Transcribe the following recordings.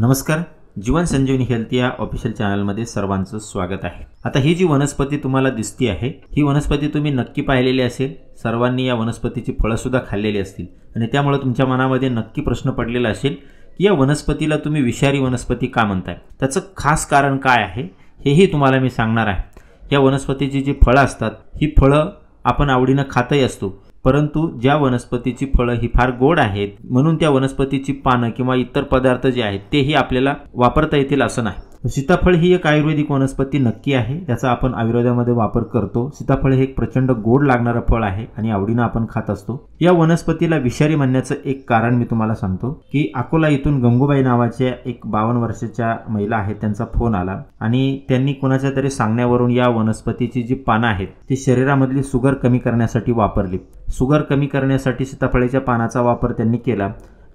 नमस्कार जीवन संजीवनी हेल्थ या ऑफिशियल चॅनलमध्ये सर्वांचं स्वागत आहे आता ही जी वनस्पती तुम्हाला दिसती आहे ही वनस्पती तुम्ही नक्की पाहिलेली असेल सर्वांनी या वनस्पतीची फळंसुद्धा खाल्लेली असतील आणि त्यामुळे तुमच्या मनामध्ये नक्की प्रश्न पडलेला असेल की या वनस्पतीला तुम्ही विषारी वनस्पती का म्हणताय त्याचं खास कारण काय आहे हेही तुम्हाला मी सांगणार आहे या वनस्पतीची जी फळं असतात ही फळं आपण आवडीनं खातही असतो परंतु ज्या वनस्पतीची फळं ही फार गोड आहेत म्हणून त्या वनस्पतीची पानं किंवा इतर पदार्थ जे आहेत तेही आपल्याला वापरता येतील असं नाही सीताफळ ही एक आयुर्वेदिक वनस्पती नक्की आहे त्याचा आपण आयुर्वेदामध्ये वापर करतो सीताफळ हे एक प्रचंड गोड लागणारं फळ आहे आणि आवडीनं आपण खात असतो या वनस्पतीला विषारी म्हणण्याचं एक कारण मी तुम्हाला सांगतो की अकोला इथून गंगूबाई नावाच्या एक बावन्न वर्षाच्या महिला आहेत त्यांचा फोन आला आणि त्यांनी कोणाच्या तरी सांगण्यावरून या वनस्पतीची जी पानं आहेत ती शरीरामधली सुगर कमी करण्यासाठी वापरली सुगर कमी करण्यासाठी सीताफळाच्या पानाचा वापर त्यांनी केला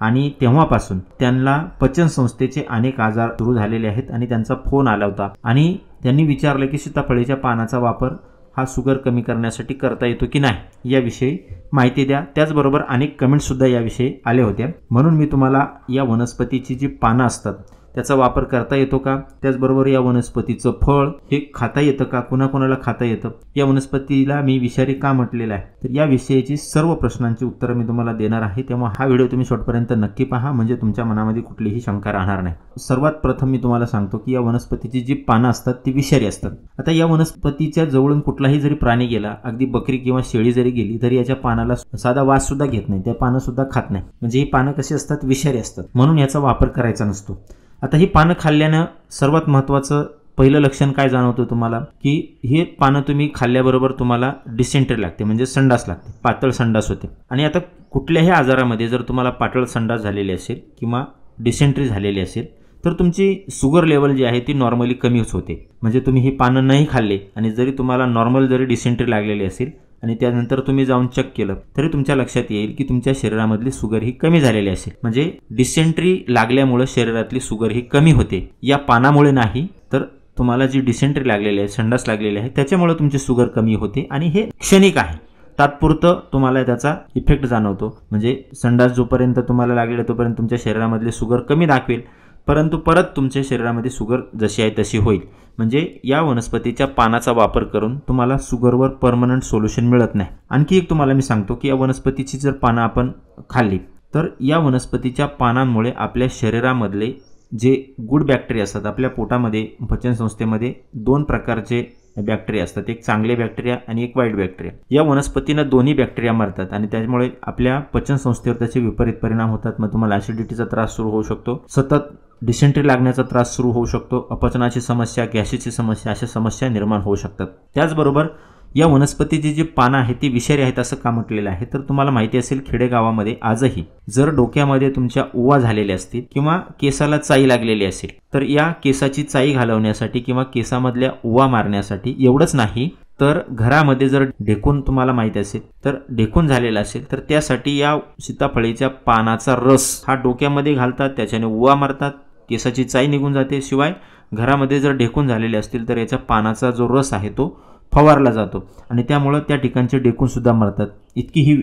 आणि तेव्हापासून त्यांना पचन संस्थेचे अनेक आजार सुरू झालेले आहेत आणि त्यांचा फोन आला होता आणि त्यांनी विचारलं की सीताफळीच्या पानाचा वापर हा शुगर कमी करण्यासाठी करता येतो की नाही याविषयी माहिती द्या त्याचबरोबर अनेक कमेंटसुद्धा याविषयी आल्या होत्या म्हणून मी तुम्हाला या वनस्पतीची जी पानं असतात त्याचा वापर करता येतो का त्याचबरोबर या वनस्पतीचं फळ हे खाता येतं का कुणाकोणाला खाता येतं या वनस्पतीला मी विषारी का म्हटलेलं आहे तर या विषयीची सर्व प्रश्नांची उत्तरं मी तुम्हाला देणार आहे तेव्हा हा व्हिडिओ तुम्ही शॉर्टपर्यंत नक्की पहा म्हणजे तुमच्या मनामध्ये कुठलीही शंका राहणार नाही सर्वात प्रथम मी तुम्हाला सांगतो की या वनस्पतीची जी पानं असतात ती विषारी असतात आता या वनस्पतीच्या जवळून कुठलाही जरी प्राणी गेला अगदी बकरी किंवा शेळी जरी गेली तरी याच्या पानाला साधा वास सुद्धा घेत नाही त्या पानं सुद्धा खात नाही म्हणजे ही पानं कशी असतात विषारी असतात म्हणून याचा वापर करायचा नसतो आता ही पानं खाल्ल्यानं सर्वात महत्त्वाचं पहिलं लक्षण काय जाणवतं तुम्हाला की हे पानं तुम्ही खाल्ल्याबरोबर तुम्हाला डिसेंटर लागते म्हणजे संडास लागते पातळ संडास होते आणि आता कुठल्याही आजारामध्ये जर तुम्हाला पातळ संडास झालेली असेल किंवा डिसेंट्री झालेली असेल तर तुमची शुगर लेवल जी आहे ती नॉर्मली कमीच होते म्हणजे तुम्ही ही पानं नाही खाल्ले आणि जरी तुम्हाला नॉर्मल जरी डिसेंट्री लागलेली असेल आणि त्यानंतर तुम्ही जाऊन चेक केलं तरी तुमच्या लक्षात येईल की तुमच्या शरीरामधली शुगर ही कमी झालेली असेल म्हणजे डिसेंट्री लागल्यामुळे शरीरातली शुगर ही कमी होते या पानामुळे नाही तर तुम्हाला जी डिसेंट्री लागलेली आहे संडास लागलेली आहे त्याच्यामुळे तुमची शुगर कमी होते आणि हे क्षणिक आहे तात्पुरतं तुम्हाला त्याचा इफेक्ट जाणवतो म्हणजे संडास जोपर्यंत तुम्हाला लागलेला तोपर्यंत तुमच्या शरीरामधली शुगर कमी दाखवेल परंतु परत तुमच्या शरीरामध्ये शुगर जशी आहे तशी होईल म्हणजे या वनस्पतीच्या पानाचा वापर करून तुम्हाला शुगरवर परमनंट सोल्युशन मिळत नाही आणखी एक तुम्हाला मी सांगतो की या वनस्पतीची जर पानं आपण खाल्ली तर या वनस्पतीच्या पानांमुळे आपल्या शरीरामधले जे गुड बॅक्टेरिया असतात आपल्या पोटामध्ये पचन संस्थेमध्ये दोन प्रकारचे बॅक्टेरिया असतात एक चांगले बॅक्टेरिया आणि एक वाईट बॅक्टेरिया या वनस्पतींना दोन्ही बॅक्टेरिया मारतात आणि त्यामुळे आपल्या पचन संस्थेवर त्याचे विपरीत परिणाम होतात मग तुम्हाला ऍसिडिटीचा त्रास सुरू होऊ शकतो सतत डिसेंट्री लागण्याचा त्रास सुरू होऊ शकतो अपचनाची समस्या गॅसेची समस्या अशा समस्या निर्माण होऊ शकतात त्याचबरोबर या वनस्पतीची जी पानं आहेत ती विषारी आहेत असं का म्हटलेलं आहे तर तुम्हाला माहिती असेल खेडेगावामध्ये आजही जर डोक्यामध्ये तुमच्या ओवा झालेल्या असतील किंवा केसाला चाई लागलेली असेल तर या केसाची चाई घालवण्यासाठी किंवा केसामधल्या ओवा मारण्यासाठी एवढंच नाही तर घरामध्ये जर ढेकून तुम्हाला माहिती असेल तर ढेकून झालेलं असेल तर त्यासाठी या सीताफळीच्या पानाचा रस हा डोक्यामध्ये घालतात त्याच्याने ओवा मारतात केसाची चाई निघून जाते शिवाय घरामध्ये जर ढेकून झालेले असतील तर याचा पानाचा जो रस आहे तो फवारला जातो आणि त्यामुळं त्या ठिकाणचे डेकूनसुद्धा मरतात इतकी ही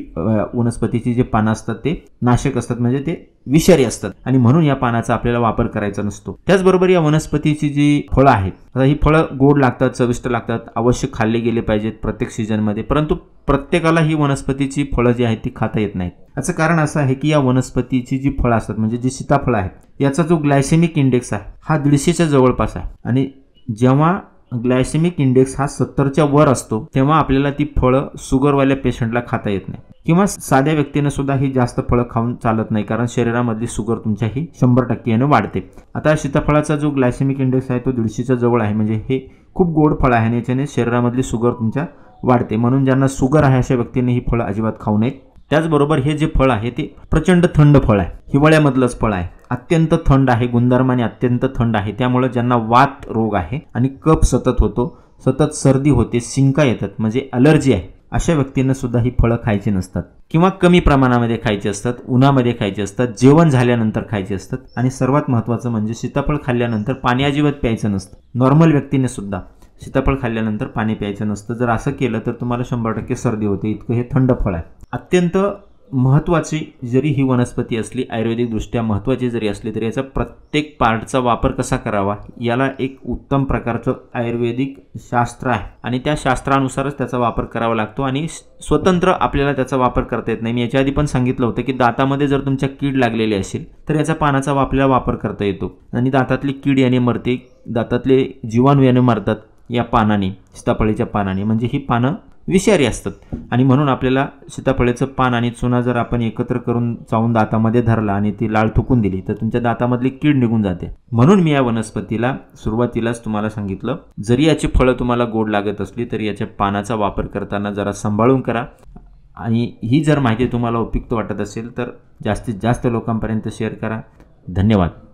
वनस्पतीची जे पानं असतात ते नाशक असतात म्हणजे ते विषारी असतात आणि म्हणून या पानाचा आपल्याला वापर करायचा नसतो त्याचबरोबर या वनस्पतीची जी फळं आहेत आता ही फळं गोड लागतात चविष्ट लागतात अवश्य खाल्ले गेले पाहिजेत प्रत्येक सीझनमध्ये परंतु प्रत्येकाला ही वनस्पतीची फळं जी आहेत ती खाता येत नाहीत याचं कारण असं आहे की या वनस्पतीची जी फळं असतात म्हणजे जी सीताफळं आहेत याचा जो ग्लायसेमिक इंडेक्स आहे हा दीडशेच्या जवळपास आहे आणि जेव्हा ग्लायसेमिक इंडेक्स हा सत्तरच्या वर असतो तेव्हा आपल्याला ती फळं शुगरवाल्या पेशंटला खाता येत नाही किंवा साध्या व्यक्तीने सुद्धा ही जास्त फळं खाऊन चालत नाही कारण शरीरामधली शुगर तुमच्या ही शंभर टक्क्याने वाढते आता सीताफळाचा जो ग्लायसेमिक इंडेक्स आहे तो दीडशेच्या जवळ आहे म्हणजे हे खूप गोड फळ आहे आणि याच्याने शरीरामधली शुगर तुमच्या वाढते म्हणून ज्यांना शुगर आहे अशा व्यक्तीने ही फळं अजिबात खाऊ नयेत त्याचबरोबर हे जे फळ आहे ते प्रचंड थंड फळ आहे हिवाळ्यामधलंच फळ आहे अत्यंत थंड आहे गुणधर्माने अत्यंत थंड आहे त्यामुळं ज्यांना वात रोग आहे आणि कप सतत होतो सतत सर्दी होते सिंका येतात म्हणजे अलर्जी आहे अशा व्यक्तींना सुद्धा ही फळं खायची नसतात किंवा कमी प्रमाणामध्ये खायची असतात उन्हामध्ये खायची असतात जेवण झाल्यानंतर खायचे असतात आणि सर्वात महत्त्वाचं म्हणजे सीताफळ खाल्ल्यानंतर पाणी अजिबात प्यायचं नसतं नॉर्मल व्यक्तीने सुद्धा सीताफळ खाल्ल्यानंतर पाणी प्यायचं नसतं जर असं केलं तर तुम्हाला शंभर टक्के सर्दी होते इतकं हे थंड फळ आहे अत्यंत महत्त्वाची जरी ही वनस्पती असली आयुर्वेदिकदृष्ट्या महत्त्वाची जरी असली तरी याचा प्रत्येक पार्टचा वापर कसा करावा याला एक उत्तम प्रकारचं आयुर्वेदिक शास्त्र आहे आणि त्या शास्त्रानुसारच त्याचा वापर करावा लागतो आणि स्वतंत्र आपल्याला त्याचा वापर करता येत नाही मी याच्या आधी पण सांगितलं होतं की दातामध्ये जर तुमच्या कीड लागलेली असेल तर याचा पानाचा आपल्याला वापर करता येतो आणि दातातली कीड याने मरते दातातले जीवाणू याने मरतात या पानाने सीतापळीच्या पानाने म्हणजे ही पानं विषारी असतात आणि म्हणून आपल्याला सीताफळाचं पान आणि चुना जर आपण एकत्र करून चावून दातामध्ये धरला आणि ती लाळ थुकून दिली तर तुमच्या दातामधली कीड निघून जाते म्हणून मी या वनस्पतीला सुरुवातीलाच तुम्हाला सांगितलं जरी याची फळं तुम्हाला गोड लागत असली तरी याच्या पानाचा वापर करताना जरा सांभाळून करा आणि ही जर माहिती तुम्हाला उपयुक्त वाटत असेल तर जास्तीत जास्त लोकांपर्यंत शेअर करा धन्यवाद